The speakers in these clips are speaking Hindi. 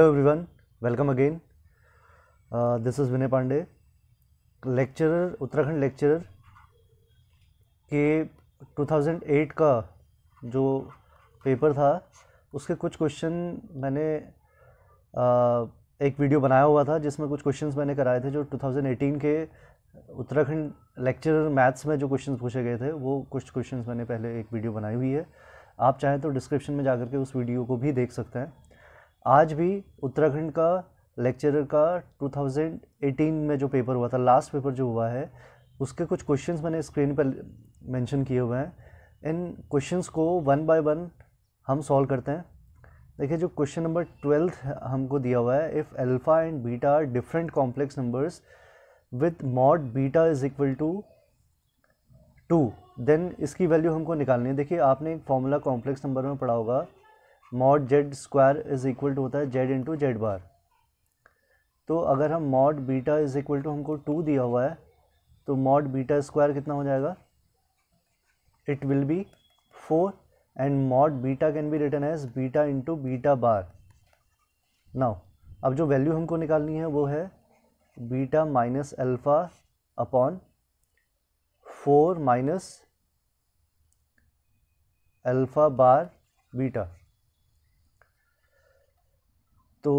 Hello everyone welcome again this is Vinay Pandey lecturer Uttarakhand lecturer के 2008 का जो पेपर था उसके कुछ क्वेश्चन मैंने uh, एक वीडियो बनाया हुआ था जिसमें कुछ क्वेश्चंस मैंने कराए थे जो 2018 के उत्तराखंड लेक्चरर मैथ्स में जो क्वेश्चंस पूछे गए थे वो कुछ क्वेश्चंस मैंने पहले एक वीडियो बनाई हुई है आप चाहें तो डिस्क्रिप्शन में जाकर के उस वीडियो को भी देख सकते हैं आज भी उत्तराखंड का लेक्चरर का 2018 में जो पेपर हुआ था लास्ट पेपर जो हुआ है उसके कुछ क्वेश्चंस मैंने स्क्रीन पर मेंशन किए हुए हैं इन क्वेश्चंस को वन बाय वन हम सॉल्व करते हैं देखिए जो क्वेश्चन नंबर ट्वेल्थ हमको दिया हुआ है if alpha and beta are different complex numbers with mod beta is equal to two then इसकी वैल्यू हमको निकालनी है देखिए आपने एक फॉर्मूला कॉम्प्लेक्स नंबर में पढ़ा होगा mod Z square is equal to होता है जेड इंटू जेड बार तो अगर हम mod beta is equal to हमको टू दिया हुआ है तो मॉड बीटा स्क्वायर कितना हो जाएगा it will be four and mod beta can be written as beta into beta bar now अब जो वैल्यू हमको निकालनी है वो है beta minus alpha upon four minus alpha bar beta तो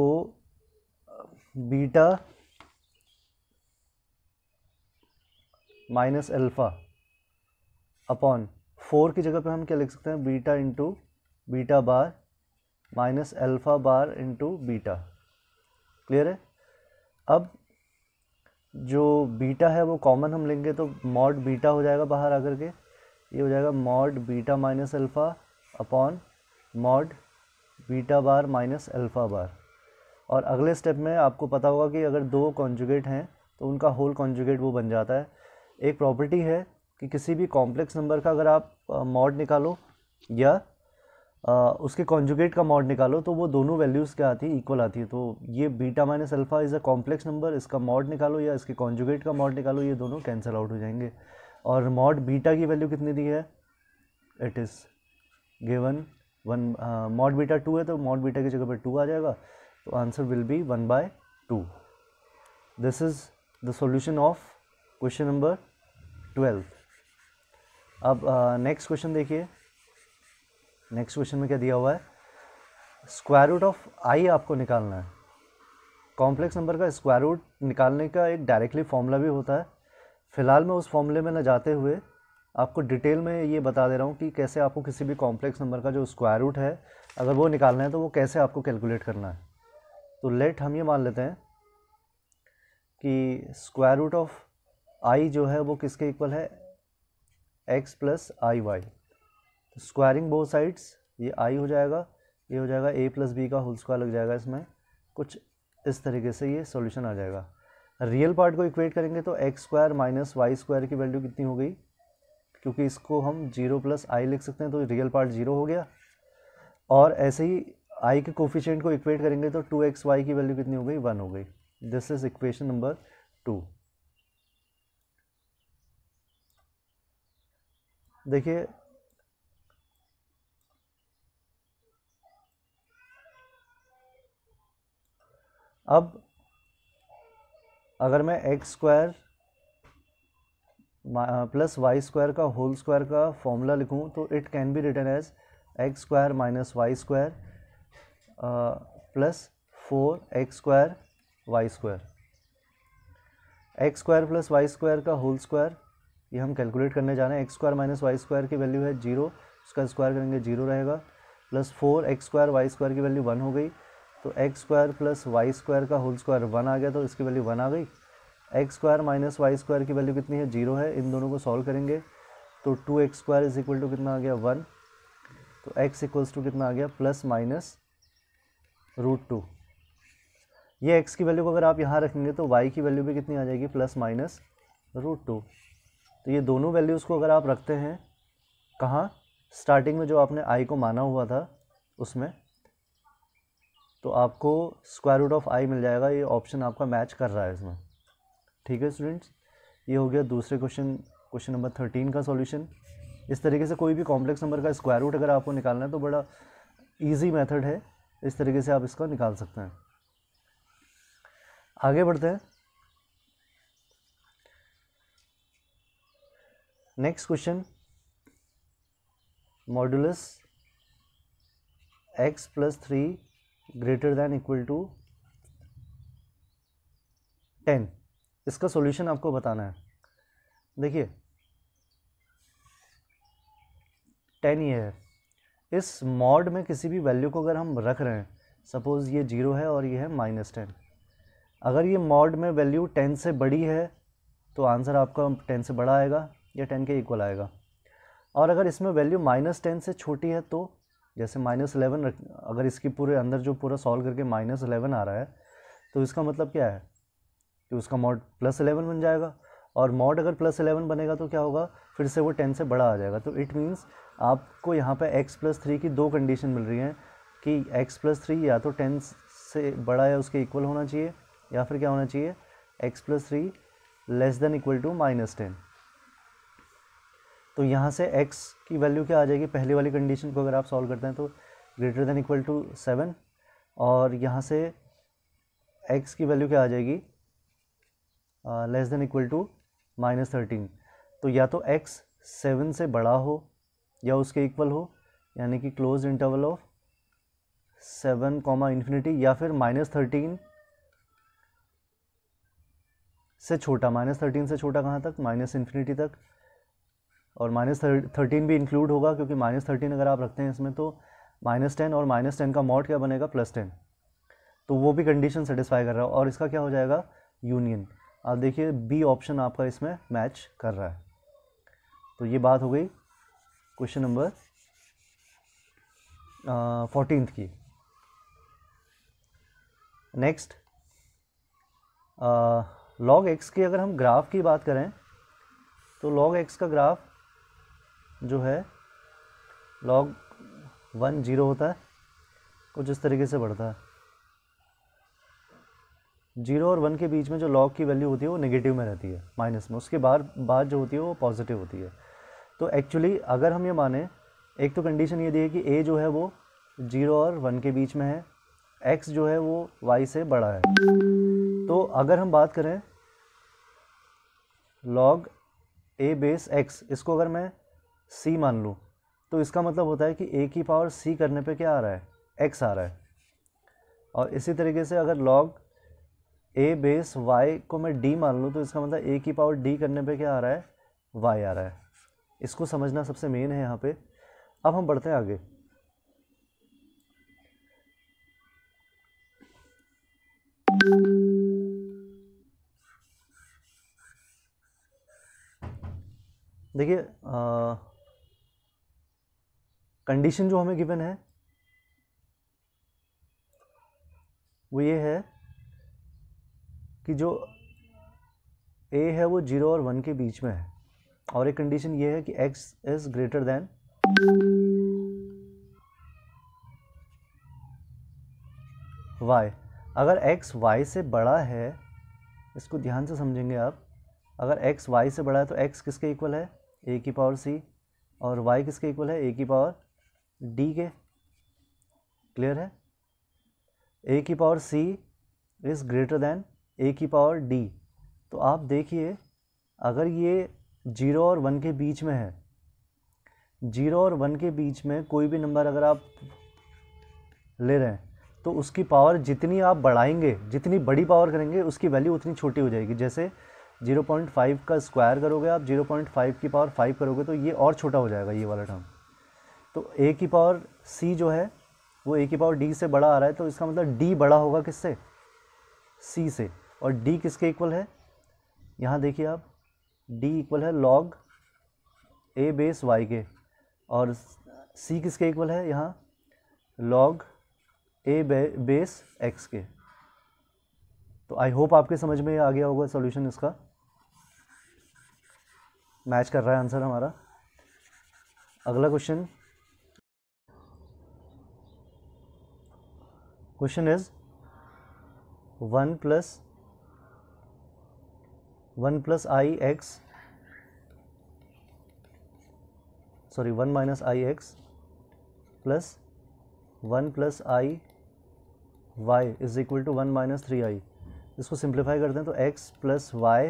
beta minus alpha upon four की जगह पे हम क्या लिख सकते हैं beta into beta bar minus alpha bar into beta clear है अब जो बीटा है वो कॉमन हम लेंगे तो मॉड बीटा हो जाएगा बाहर आकर के ये हो जाएगा mod beta minus alpha upon mod beta bar minus alpha bar और अगले स्टेप में आपको पता होगा कि अगर दो कॉन्जुगेट हैं तो उनका होल कॉन्जुगेट वो बन जाता है एक प्रॉपर्टी है कि किसी भी कॉम्प्लेक्स नंबर का अगर आप मॉड निकालो या आ, उसके कॉन्जुगेट का मॉड निकालो तो वो दोनों वैल्यूज़ क्या आती है इक्वल आती है तो ये beta minus alpha is a complex number इसका मॉड निकालो या इसके कॉन्जुगेट का मॉड निकालो ये दोनों कैंसिल आउट हो जाएंगे और मॉड बीटा की वैल्यू कितनी दी है it is given one mod beta two है तो मॉड बीटा की जगह पर टू आ जाएगा तो answer will be one by two this is the solution of question number twelve अब नेक्स्ट uh, क्वेश्चन देखिए नेक्स्ट क्वेश्चन में क्या दिया हुआ है स्क्वायर रूट ऑफ आई आपको निकालना है कॉम्प्लेक्स नंबर का स्क्वायर रूट निकालने का एक डायरेक्टली फॉर्मूला भी होता है फ़िलहाल मैं उस फॉर्मूले में न जाते हुए आपको डिटेल में ये बता दे रहा हूँ कि कैसे आपको किसी भी कॉम्प्लेक्स नंबर का जो स्क्वायर रूट है अगर वो निकालना है तो वो कैसे आपको कैलकुलेट करना है तो लेट हम ये मान लेते हैं कि स्क्वायर रूट ऑफ आई जो है वो किसके इक्वल है एक्स प्लस आई वाई तो स्क्वायरिंग बोथ साइड्स ये आई हो जाएगा ये हो जाएगा ए प्लस बी का होल स्क्वायर लग जाएगा इसमें कुछ इस तरीके से ये सॉल्यूशन आ जाएगा रियल पार्ट को इक्वेट करेंगे तो X square minus Y square की वैल्यू कितनी हो गई क्योंकि इसको हम जीरो प्लस आई लिख सकते हैं तो रियल पार्ट जीरो हो गया और ऐसे ही आई के कोफिशेंट को इक्वेट करेंगे तो टू एक्स वाई की वैल्यू कितनी हो गई वन हो गई this is equation number two देखिए अब अगर मैं X square plus Y square का होल स्क्वायर का फॉर्मूला लिखूं तो it can be written as X square minus Y square plus four X square Y square X square plus Y square का होल स्क्वायर ये हम कैलकुलेट करने जा रहे हैं X square minus Y square की वैल्यू है जीरो उसका स्क्वायर करेंगे जीरो रहेगा plus four X square Y square की वैल्यू वन हो गई तो X square plus Y square का होल स्क्वायर वन आ गया तो इसकी वैल्यू वन आ गई X square minus Y square की वैल्यू कितनी है जीरो है इन दोनों को सॉल्व करेंगे तो two X square is equal to कितना आ गया वन तो एक्स इक्वल्स टू कितना आ गया प्लस माइनस रूट टू ये एक्स की वैल्यू को अगर आप यहाँ रखेंगे तो वाई की वैल्यू भी कितनी आ जाएगी प्लस माइनस रूट टू तो ये दोनों वैल्यूज़ को अगर आप रखते हैं कहाँ स्टार्टिंग में जो आपने आई को माना हुआ था उसमें तो आपको स्क्वायर रूट ऑफ आई मिल जाएगा ये ऑप्शन आपका मैच कर रहा है इसमें ठीक है स्टूडेंट्स ये हो गया दूसरे क्वेश्चन क्वेश्चन नंबर थर्टीन का सॉल्यूशन इस तरीके से कोई भी कॉम्प्लेक्स नंबर का स्क्वायर रूट अगर आपको निकालना है तो बड़ा इजी मेथड है इस तरीके से आप इसको निकाल सकते हैं आगे बढ़ते हैं next question modulus X plus three greater than equal to ten इसका सॉल्यूशन आपको बताना है देखिए टेन ये है इस मॉड में किसी भी वैल्यू को अगर हम रख रहे हैं सपोज़ ये जीरो है और ये है माइनस टेन अगर ये मॉड में वैल्यू टेन से बड़ी है तो आंसर आपका टेन से बड़ा आएगा या टेन के इक्वल आएगा और अगर इसमें वैल्यू माइनस टेन से छोटी है तो जैसे माइनस इलेवन अगर इसकी पूरे अंदर जो पूरा सॉल्व करके माइनस इलेवन आ रहा है तो इसका मतलब क्या है कि उसका मॉड प्लस इलेवन बन जाएगा और मॉड अगर प्लस एलेवन बनेगा तो क्या होगा फिर से वो टेन से बड़ा आ जाएगा तो इट मीन्स आपको यहाँ पर एक्स प्लस थ्री की दो कंडीशन मिल रही हैं कि एक्स प्लस थ्री या तो टेन से बड़ा या उसके इक्वल होना चाहिए या फिर क्या होना चाहिए X plus three less than equal to minus ten तो यहाँ से एक्स की वैल्यू क्या आ जाएगी पहले वाली कंडीशन को अगर आप सॉल्व करते हैं तो greater than equal to seven और यहाँ से एक्स की वैल्यू क्या आ जाएगी less than equal to minus thirteen तो या तो एक्स सेवन से बड़ा हो या उसके इक्वल हो यानी कि close interval of seven comma infinity या फिर माइनस थर्टीन से छोटा माइनस थर्टीन से छोटा कहाँ तक माइनस इन्फिनिटी तक और माइनस थर्टीन भी इंक्लूड होगा क्योंकि माइनस थर्टीन अगर आप रखते हैं इसमें तो माइनस टेन और माइनस टेन का मॉड क्या बनेगा प्लस टेन तो वो भी कंडीशन सेटिस्फाई कर रहा है और इसका क्या हो जाएगा यूनियन आप देखिए बी ऑप्शन आपका इसमें मैच कर रहा है तो ये बात हो गई क्वेश्चन नंबर फोर्टीन की नेक्स्ट लॉग एक्स की अगर हम ग्राफ की बात करें तो लॉग एक्स का ग्राफ जो है लॉग वन जीरो होता है कुछ इस तरीके से बढ़ता है जीरो और वन के बीच में जो लॉग की वैल्यू होती है वो नेगेटिव में रहती है माइनस में उसके बाद बाद जो होती है वो पॉजिटिव होती है तो एक्चुअली अगर हम ये माने एक तो कंडीशन ये दी है कि ए जो है वो जीरो और वन के बीच में है एक्स जो है वो वाई से बड़ा है तो अगर हम बात करें लॉग ए बेस एक्स इसको अगर मैं सी मान लूँ तो इसका मतलब होता है कि ए की पावर सी करने पे क्या आ रहा है एक्स आ रहा है और इसी तरीके से अगर लॉग ए बेस वाई को मैं डी मान लूँ तो इसका मतलब ए की पावर डी करने पे क्या आ रहा है वाई आ रहा है इसको समझना सबसे मेन है यहाँ पे अब हम बढ़ते हैं आगे देखिए कंडीशन जो हमें गिवन है वो ये है कि जो ए है वो जीरो और वन के बीच में है और एक कंडीशन ये है कि X is greater than Y अगर एक्स वाई से बड़ा है इसको ध्यान से समझेंगे आप अगर एक्स वाई से बड़ा है तो एक्स किसके इक्वल है ए की पावर सी और वाई किसके इक्वल है ए की पावर डी के क्लियर है ए की power C is greater than A की पावर डी तो आप देखिए अगर ये जीरो और वन के बीच में है जीरो और वन के बीच में कोई भी नंबर अगर आप ले रहे हैं तो उसकी पावर जितनी आप बढ़ाएंगे जितनी बड़ी पावर करेंगे उसकी वैल्यू उतनी छोटी हो जाएगी जैसे 0.5 का स्क्वायर करोगे आप 0.5 की पावर 5 करोगे तो ये और छोटा हो जाएगा ये वाला टर्म तो ए की पावर सी जो है वो ए की पावर डी से बड़ा आ रहा है तो इसका मतलब डी बड़ा होगा किससे सी से और डी किसके इक्वल है यहाँ देखिए आप डी इक्वल है लॉग ए बेस वाई के और सी किसके इक्वल है यहाँ लॉग ए बेस एक्स के तो आई होप आपके समझ में आ गया होगा सॉल्यूशन इसका मैच कर रहा है आंसर हमारा अगला question question is one plus one plus I X sorry one minus I X plus one plus I Y is equal to one minus three I इसको सिंप्लीफाई करते हैं तो X plus Y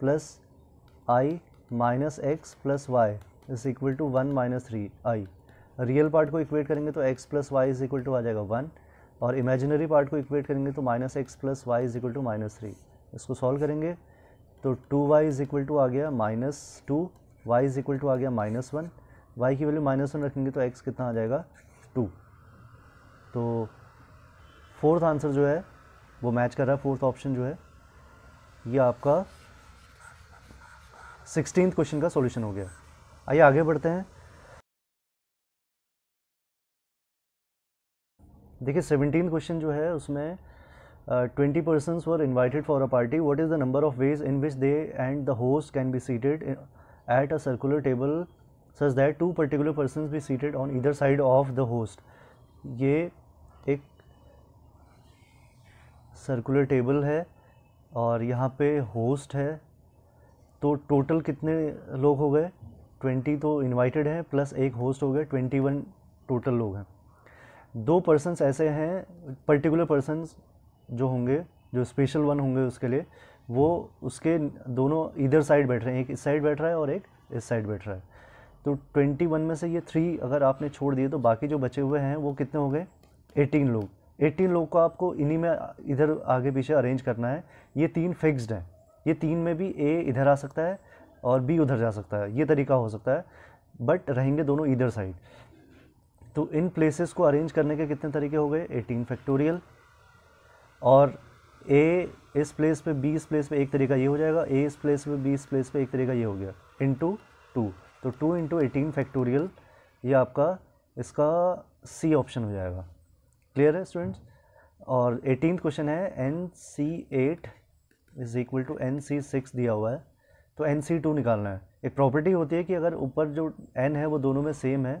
plus I minus X plus Y is equal to one minus three I real part को इक्वेट करेंगे तो X plus Y is equal to आ जाएगा वन और इमेजिनरी पार्ट को इक्वेट करेंगे तो minus X plus Y is equal to minus three इसको सॉल्व करेंगे तो two Y is equal to आ गया minus two Y is equal to आ गया माइनस वन वाई की वैल्यू माइनस वन रखेंगे तो एक्स कितना आ जाएगा टू तो फोर्थ आंसर जो है वो मैच कर रहा है फोर्थ ऑप्शन जो है ये आपका सिक्सटीन क्वेश्चन का सॉल्यूशन हो गया आइए आगे बढ़ते हैं देखिए सेवनटीन क्वेश्चन जो है उसमें uh, 20 persons were invited for a party, what is the number of ways in which they and the host can be seated in, at a circular table such that two particular persons be seated on either side of the host? ये एक सर्कुलर टेबल है और यहाँ पे होस्ट है तो टोटल कितने लोग हो गए ट्वेंटी तो इनवाइटेड हैं प्लस एक होस्ट हो गए ट्वेंटी वन टोटल लोग हैं दो पर्सनस ऐसे हैं पर्टिकुलर पर्सनस जो होंगे जो स्पेशल वन होंगे उसके लिए वो उसके दोनों इधर साइड बैठ रहे हैं एक इस साइड बैठ रहा है और एक इस साइड बैठ रहा है तो ट्वेंटी वन में से ये थ्री अगर आपने छोड़ दिए तो बाकी जो बचे हुए हैं वो कितने हो गए एटीन लोग एटीन लोग को आपको इन्हीं में इधर आगे पीछे अरेंज करना है ये तीन फिक्स्ड हैं ये तीन में भी ए इधर आ सकता है और बी उधर जा सकता है ये तरीका हो सकता है बट रहेंगे दोनों इधर साइड तो इन प्लेसेस को अरेंज करने के कितने तरीके हो गए एटीन फैक्टोरियल और ए इस प्लेस पे बी इस प्लेस पे एक तरीका ये हो जाएगा ए इस प्लेस पे बी इस प्लेस पे एक तरीका ये हो गया इंटू टू तो टू इंटू एटीन फैक्टोरियल ये आपका इसका सी ऑप्शन हो जाएगा क्लियर है स्टूडेंट्स और एटीन क्वेश्चन है N C eight is equal to N C six दिया हुआ है तो एन सी टू निकालना है एक प्रॉपर्टी होती है कि अगर ऊपर जो एन है वो दोनों में सेम है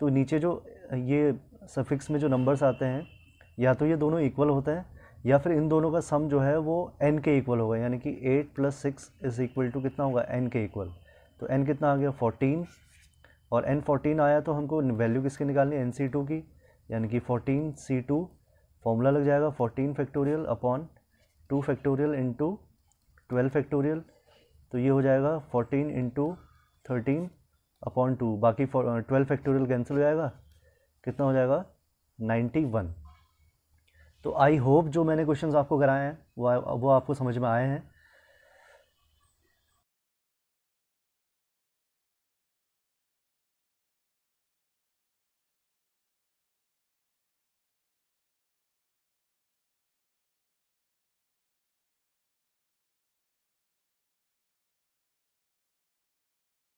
तो नीचे जो ये सफिक्स में जो नंबर्स आते हैं या तो ये दोनों इक्वल होते हैं या फिर इन दोनों का सम जो है वो एन के इक्वल होगा यानी कि eight plus six is equal to कितना होगा एन के इक्वल तो एन कितना आ गया फोर्टीन और एन फोर्टीन आया तो हमको वैल्यू किसकी निकालनी है एन सी टू की यानी कि फोर्टीन सी टू फॉर्मूला लग जाएगा fourteen factorial upon two factorial into twelve factorial तो ये हो जाएगा fourteen into thirteen upon two बाकी ट्वेल्व फैक्टोरियल कैंसिल हो जाएगा कितना हो जाएगा नाइन्टी वन तो आई होप जो मैंने क्वेश्चन आपको कराए हैं वो वो आपको समझ में आए हैं